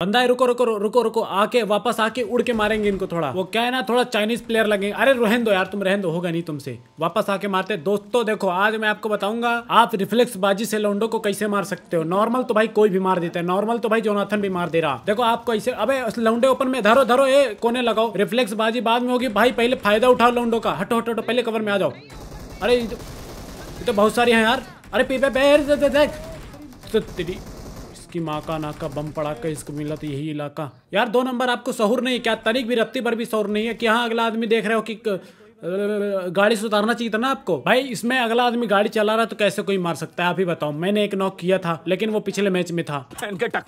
बंदा है रुको रुको रुको रुको आके वापस आके उड़ के मारेंगे इनको थोड़ा वो क्या है ना थोड़ा चाइनीज प्लेयर लगेंगे अरे रोहन दो यार तुम रहन दो होगा नहीं तुमसे वापस आके मारते दोस्तों देखो आज मैं आपको बताऊंगा आप रिफ्लेक्स बाजी से लौंडो को कैसे मार सकते हो नॉर्मल तो भाई कोई भी मार देता है नॉर्मल तो भाई जोनाथन भी मार दे रहा देखो आप कैसे अब लौंडे ओपन में धरो धरो ए कोने लगाओ रिफ्लेक्स बाजी बाद में होगी भाई पहले फायदा उठाओ लौंडो का हटो हटो हटो पहले कवर में आ जाओ अरे तो, तो बहुत सारी है यार अरे पीपे पे देख तो तेरी की माँ का नाका बम कर इसको मिला तो यही इलाका यार दो नंबर आपको शहर नहीं क्या तनिक भी रत्ती पर भी शहर नहीं है कि हाँ अगला आदमी देख रहे हो कि गाड़ी से उतारना चाहिए था ना आपको भाई इसमें अगला आदमी गाड़ी चला रहा है तो कैसे कोई मार सकता है आप ही बताओ मैंने एक नॉक किया था लेकिन वो पिछले मैच में था